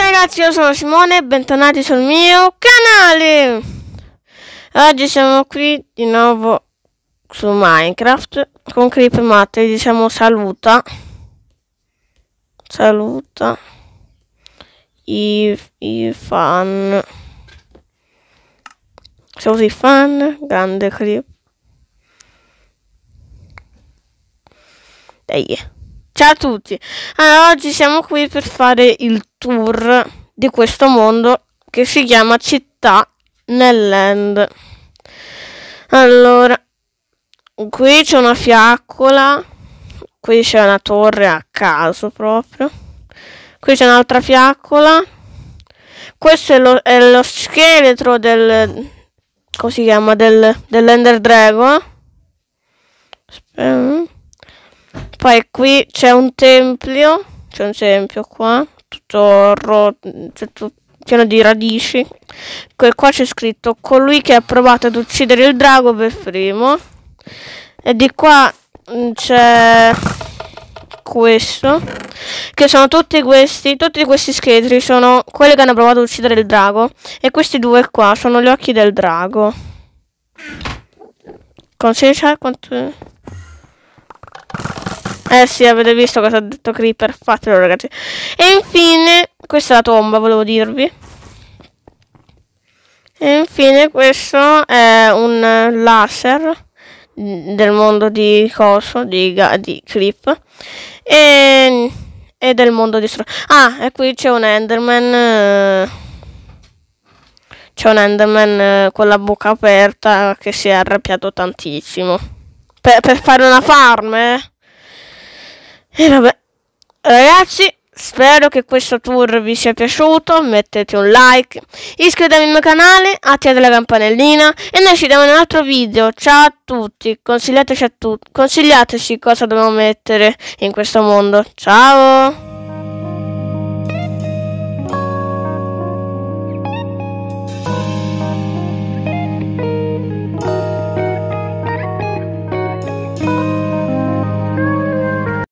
ragazzi, io sono Simone, bentornati sul mio canale! Oggi siamo qui di nuovo su Minecraft con Creepmat Matte. diciamo saluta. Saluta i, i fan. Saluti i fan, grande Creep. Ehi. Ciao a tutti, allora, oggi siamo qui per fare il tour di questo mondo che si chiama Città nel Land. Allora, qui c'è una fiaccola, qui c'è una torre a caso proprio, qui c'è un'altra fiaccola, questo è lo, è lo scheletro del, come si chiama, del, dell'Ender Dragon. Aspetta. Poi qui c'è un tempio, c'è un tempio qua, tutto rotto, cioè pieno di radici. Que qua c'è scritto colui che ha provato ad uccidere il drago per primo. E di qua mm, c'è questo che sono tutti questi tutti questi scheletri sono quelli che hanno provato ad uccidere il drago e questi due qua sono gli occhi del drago consigliere quanto eh sì, avete visto cosa ha detto Creeper, fatelo ragazzi. E infine, questa è la tomba, volevo dirvi. E infine questo è un laser del mondo di Coso, di, di Creep. E, e, del mondo di... Ah, e qui c'è un Enderman... Eh, c'è un Enderman eh, con la bocca aperta che si è arrabbiato tantissimo. Per, per fare una farm, eh? E vabbè, ragazzi, spero che questo tour vi sia piaciuto, mettete un like, iscrivetevi al mio canale, attivate la campanellina e noi ci vediamo in un altro video. Ciao a tutti, consigliateci, a tu consigliateci cosa dobbiamo mettere in questo mondo. Ciao!